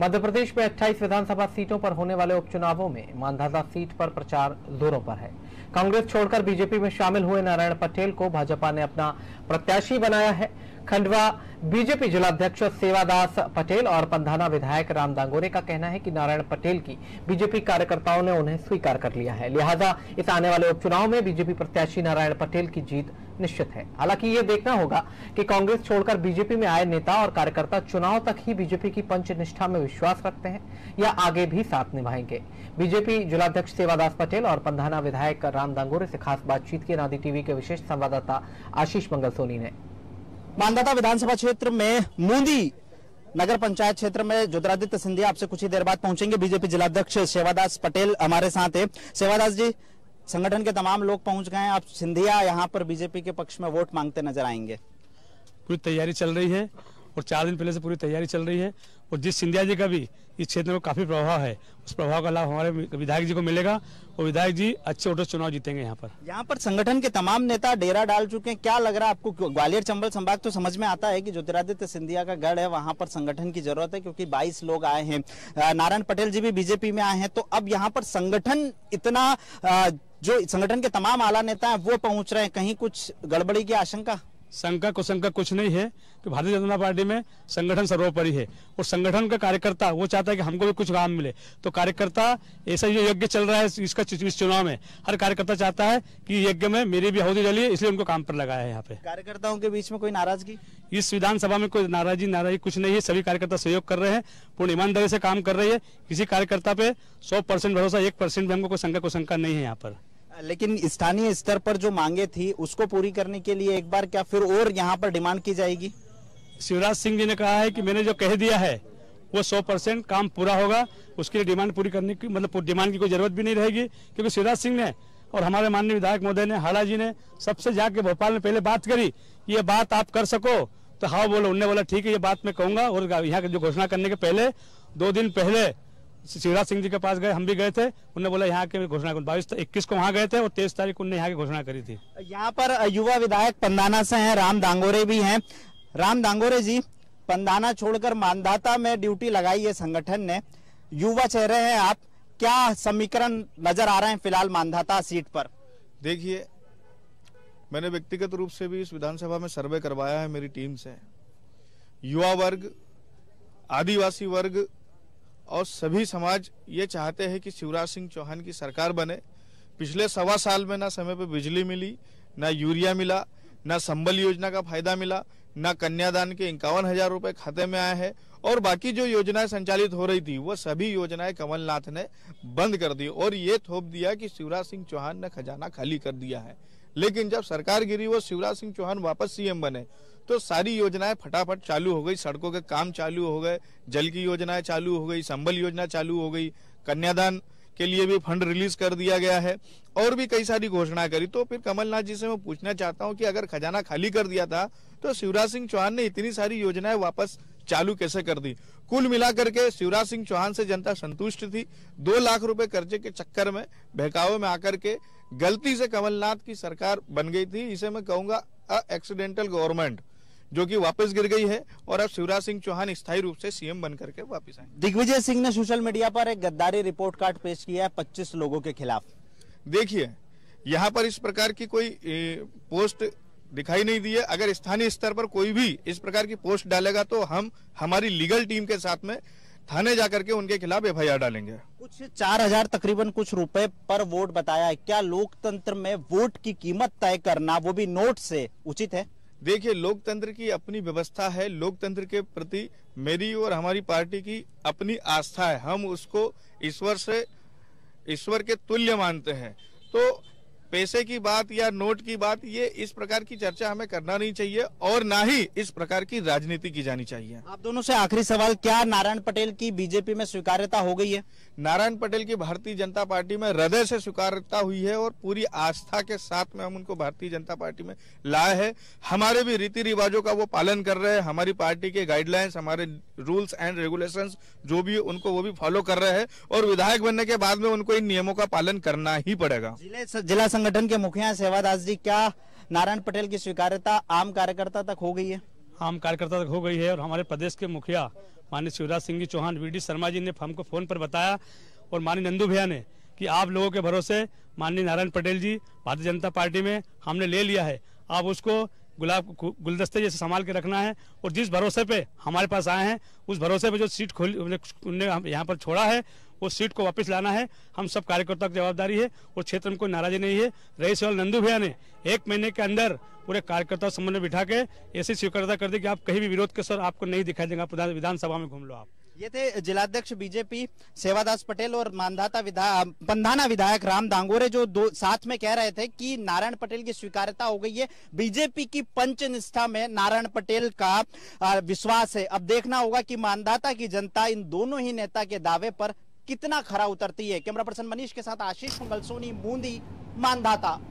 मध्य प्रदेश में 28 विधानसभा सीटों पर होने वाले उपचुनावों में मानधाता सीट पर प्रचार जोरों पर है कांग्रेस छोड़कर बीजेपी में शामिल हुए नारायण पटेल को भाजपा ने अपना प्रत्याशी बनाया है खंडवा बीजेपी जिलाध्यक्ष सेवादास पटेल और पंधाना विधायक राम दांगोरे का कहना है कि नारायण पटेल की बीजेपी कार्यकर्ताओं ने उन्हें स्वीकार कर लिया है लिहाजा इस आने वाले उपचुनाव में बीजेपी प्रत्याशी नारायण पटेल की जीत निश्चित है हालांकि ये देखना होगा कि कांग्रेस छोड़कर बीजेपी में आए नेता और कार्यकर्ता चुनाव तक ही बीजेपी की पंच निष्ठा में विश्वास रखते हैं या आगे भी साथ निभाएंगे बीजेपी जिलाध्यक्ष सेवादास पटेल और पंधाना विधायक राम दांगोरे से खास बातचीत की नादी टीवी के विशेष संवाददाता आशीष मंगल सोनी ने मानदाता विधानसभा क्षेत्र में मूंदी नगर पंचायत क्षेत्र में ज्योतिरादित्य सिंधिया आपसे कुछ ही देर बाद पहुंचेंगे बीजेपी जिलाध्यक्ष सेवादास पटेल हमारे साथ है सेवादास जी संगठन के तमाम लोग पहुंच गए हैं आप सिंधिया यहाँ पर बीजेपी के पक्ष में वोट मांगते नजर आएंगे पूरी तैयारी चल रही है और चार दिन पहले से पूरी तैयारी चल रही है और जिस सिंधिया जी का भी इस क्षेत्र में काफ़ी प्रभाव है उस प्रभाव का लाभ हमारे विधायक जी को मिलेगा और विधायक जी अच्छे वोटर चुनाव जीतेंगे यहाँ पर यहाँ पर संगठन के तमाम नेता डेरा डाल चुके हैं क्या लग रहा है आपको ग्वालियर चंबल संभाग तो समझ में आता है कि ज्योतिरादित्य सिंधिया का गढ़ है वहाँ पर संगठन की जरूरत है क्योंकि बाईस लोग आए हैं नारायण पटेल जी भी बीजेपी में आए हैं तो अब यहाँ पर संगठन इतना जो संगठन के तमाम आला नेता है वो पहुंच रहे हैं कहीं कुछ गड़बड़ी की आशंका शंका कुशंका कुछ नहीं है कि भारतीय जनता पार्टी में संगठन सर्वोपरि है और संगठन का कार्यकर्ता वो चाहता है कि हमको भी कुछ काम मिले तो कार्यकर्ता ऐसा जो यज्ञ चल रहा है इसका इस चुनाव में हर कार्यकर्ता चाहता है कि यज्ञ में मेरी भी आहुति है इसलिए उनको काम पर लगाया है यहाँ पे कार्यकर्ताओं के बीच में कोई नाराजगी इस विधानसभा में कोई नाराजगी नाराजगी कुछ नहीं है सभी कार्यकर्ता सहयोग कर रहे हैं पूर्ण ईमानदारी से काम कर रही है किसी कार्यकर्ता पे सौ परसेंट भरोसा एक परसेंट भी हमको कोई शंका कुशंका नहीं है यहाँ पर लेकिन स्थानीय स्तर पर जो मांगे थी उसको पूरी करने के लिए एक बार क्या फिर और यहाँ पर डिमांड की जाएगी शिवराज सिंह जी ने कहा है कि मैंने जो कह दिया है वो 100 परसेंट काम पूरा होगा उसके लिए डिमांड पूरी करने की मतलब डिमांड की कोई जरूरत भी नहीं रहेगी क्योंकि शिवराज सिंह ने और हमारे माननीय विधायक महोदय ने हाड़ा जी ने सबसे जाके भोपाल में पहले बात करी ये बात आप कर सको तो हाँ बोलो उनने बोला ठीक है ये बात मैं कहूंगा और यहाँ जो घोषणा करने के पहले दो दिन पहले शिवराज सिंह जी के पास गए हम भी गए थे उन्होंने बोला यहाँ के घोषणा बाईस इक्कीस को वहाँ गए थे और तेईस तारीख उन्होंने यहाँ की घोषणा करी थी यहाँ पर युवा विधायक पंदाना से है राम दांगोरे भी है राम दांगोरे जी पंदाना छोड़कर मानदाता में ड्यूटी लगाई है संगठन ने युवा चेहरे हैं आप क्या समीकरण नजर आ रहे हैं फिलहाल मानदाता सीट पर देखिए मैंने व्यक्तिगत रूप से भी इस विधानसभा में सर्वे करवाया है मेरी टीम से युवा वर्ग आदिवासी वर्ग और सभी समाज ये चाहते हैं कि शिवराज सिंह चौहान की सरकार बने पिछले सवा साल में ना समय पर बिजली मिली ना यूरिया मिला ना संबल योजना का फायदा मिला ना कन्यादान के इक्यावन हजार रुपए खाते में आए हैं और बाकी जो योजनाएं संचालित हो रही थी वो सभी योजनाएं कमलनाथ ने बंद कर दी और ये थोप दिया कि शिवराज सिंह चौहान ने खजाना खाली कर दिया है लेकिन जब सरकार गिरी वो शिवराज सिंह चौहान वापस सीएम बने तो सारी योजनाएं फटाफट चालू हो गई सड़कों के काम चालू हो गए जल की योजनाएं चालू हो गई संबल योजना चालू हो गई कन्यादान के लिए भी फंड रिलीज कर दिया गया है और भी कई सारी घोषणाएं करी तो फिर कमलनाथ जी से मैं पूछना चाहता हूं कि अगर खजाना खाली कर दिया था तो शिवराज सिंह चौहान ने इतनी सारी योजनाएं वापस चालू कैसे कर दी कुल मिलाकर के शिवराज सिंह चौहान से जनता संतुष्ट थी दो लाख रुपए कर्जे के चक्कर में बहकावे में आकर के गलती से कमलनाथ की सरकार बन गई थी इसे मैं कहूंगा एक्सीडेंटल गवर्नमेंट जो कि वापस गिर गई है और अब शिवराज सिंह चौहान स्थायी रूप से सीएम बन करके वापस आए दिग्विजय सिंह ने सोशल मीडिया पर एक गद्दारी रिपोर्ट कार्ड पेश किया है पच्चीस लोगों के खिलाफ देखिए यहाँ पर इस प्रकार की कोई पोस्ट दिखाई नहीं दी है अगर स्थानीय स्तर पर कोई भी इस प्रकार की पोस्ट डालेगा तो हम हमारी लीगल टीम के साथ में थाने जाकर के उनके खिलाफ एफ डालेंगे कुछ चार हजार तकरीबन कुछ रुपए पर वोट बताया है क्या लोकतंत्र में वोट की कीमत तय करना वो भी नोट से उचित है देखिए लोकतंत्र की अपनी व्यवस्था है लोकतंत्र के प्रति मेरी और हमारी पार्टी की अपनी आस्था है हम उसको ईश्वर से ईश्वर के तुल्य मानते हैं तो पैसे की बात या नोट की बात ये इस प्रकार की चर्चा हमें करना नहीं चाहिए और ना ही इस प्रकार की राजनीति की जानी चाहिए आप दोनों से आखिरी सवाल क्या नारायण पटेल की बीजेपी में स्वीकार्यता हो गई है नारायण पटेल की भारतीय जनता पार्टी में हृदय से स्वीकार्यता हुई है और पूरी आस्था के साथ में हम उनको भारतीय जनता पार्टी में लाए है हमारे भी रीति रिवाजों का वो पालन कर रहे हैं हमारी पार्टी के गाइडलाइंस हमारे रूल्स एंड रेगुलेशन जो भी उनको वो भी फॉलो कर रहे हैं और विधायक बनने के बाद में उनको इन नियमों का पालन करना ही पड़ेगा जिला संगठन के मुखिया सहवादास जी क्या नारायण पटेल की स्वीकारता आम कार्यकर्ता तक हो गई है आम कार्यकर्ता तक हो गई है और हमारे प्रदेश के मुखिया माननीय शिवराज सिंह जी चौहान वी शर्मा जी ने हमको फोन पर बताया और माननीय नंदू भैया ने कि आप लोगों के भरोसे माननीय नारायण पटेल जी भारतीय जनता पार्टी में हमने ले लिया है आप उसको गुलाब गुलदस्ते जैसे संभाल के रखना है और जिस भरोसे पे हमारे पास आए हैं उस भरोसे पे जो सीट खोली उन्हें यहाँ पर छोड़ा है वो सीट को वापस लाना है हम सब कार्यकर्ता की जवाबदारी है और क्षेत्र में कोई नाराजी नहीं है रईस और नंदू भैया ने एक महीने के अंदर पूरे कार्यकर्ता समन्वय बिठा के ऐसी स्वीकारता कर दी कि आप कहीं भी विरोध के सर आपको नहीं दिखाई देगा विधानसभा में घूम लो आप ये थे जिलाध्यक्ष बीजेपी सेवादास पटेल और मानधाता विधायक पंधाना विधायक राम दांगोरे जो दो साथ में कह रहे थे कि नारायण पटेल की स्वीकारता हो गई है बीजेपी की पंच निष्ठा में नारायण पटेल का विश्वास है अब देखना होगा कि मानधाता की जनता इन दोनों ही नेता के दावे पर कितना खरा उतरती है कैमरा पर्सन मनीष के साथ आशीष मंगल सोनी बूंदी मानधाता